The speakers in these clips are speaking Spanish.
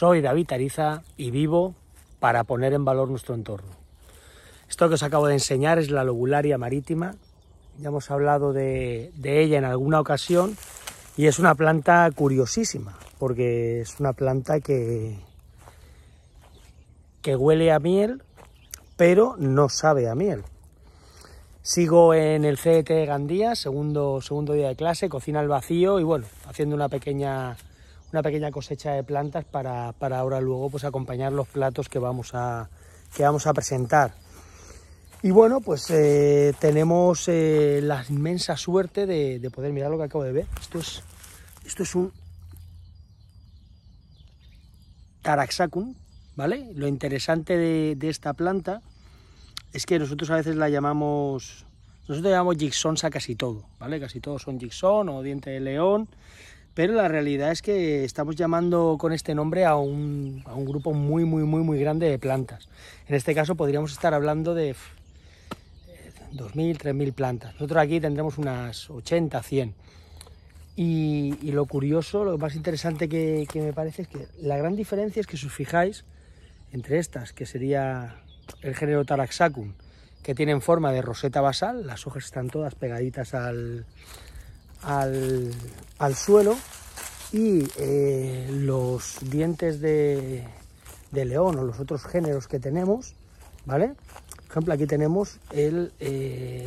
Soy David Ariza y vivo para poner en valor nuestro entorno. Esto que os acabo de enseñar es la lobularia marítima. Ya hemos hablado de, ella en alguna ocasión y es una planta curiosísima porque es una planta que, que huele a miel pero no sabe a miel. Sigo en el CET Gandía, segundo, segundo día de clase, cocina al vacío y bueno, haciendo una pequeña una pequeña cosecha de plantas para, ahora luego pues acompañar los platos que vamos a, que vamos a presentar. Y bueno, pues eh, tenemos eh, la inmensa suerte de, poder mirar lo que acabo de ver. Esto es, esto es un Taraxacum, ¿vale? Lo interesante de, esta planta es que nosotros a veces la llamamos, nosotros llamamos jigsonsa a casi todo, ¿vale? Casi todos son jigson o diente de león, pero la realidad es que estamos llamando con este nombre a un, grupo muy, muy, muy, muy grande de plantas. En este caso podríamos estar hablando de 2.000, 3.000 eh, plantas. Nosotros aquí tendremos unas 80, 100. Y, lo curioso, lo más interesante que, que, me parece es que la gran diferencia es que si os fijáis entre estas, que sería el género Taraxacum, que tienen forma de roseta basal, las hojas están todas pegaditas al, al, suelo y eh, los dientes de, león o los otros géneros que tenemos, ¿vale? Por ejemplo, aquí tenemos el eh,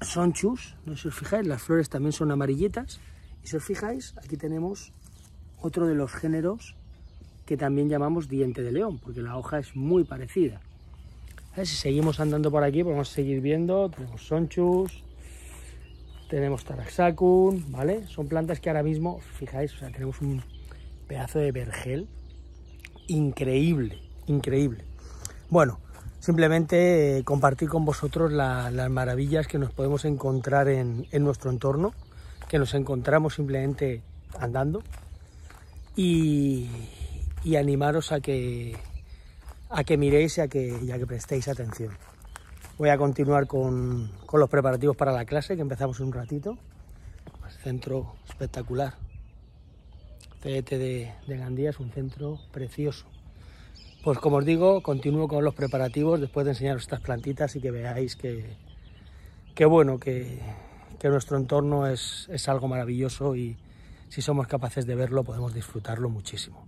sonchus, no si os fijáis, las flores también son amarillitas. Y si os fijáis, aquí tenemos otro de los géneros que también llamamos diente de león, porque la hoja es muy parecida. Si seguimos andando por aquí, a seguir viendo, tenemos sonchus, tenemos Taraxacum, ¿vale? Son plantas que ahora mismo, fijáis, tenemos un pedazo de vergel increíble, increíble. Bueno, simplemente eh, compartir con vosotros las maravillas que nos podemos encontrar en, nuestro entorno, que nos encontramos simplemente andando y, animaros a que, a que miréis a que, y a que prestéis atención. Voy a continuar con, los preparativos para la clase, que empezamos en un ratito. centro espectacular. CET de, Gandía es un centro precioso. Pues como os digo, continúo con los preparativos después de enseñaros estas plantitas y que veáis que, bueno, que, nuestro entorno es, es, algo maravilloso y si somos capaces de verlo podemos disfrutarlo muchísimo.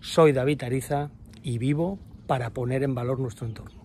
Soy David Ariza y vivo para poner en valor nuestro entorno.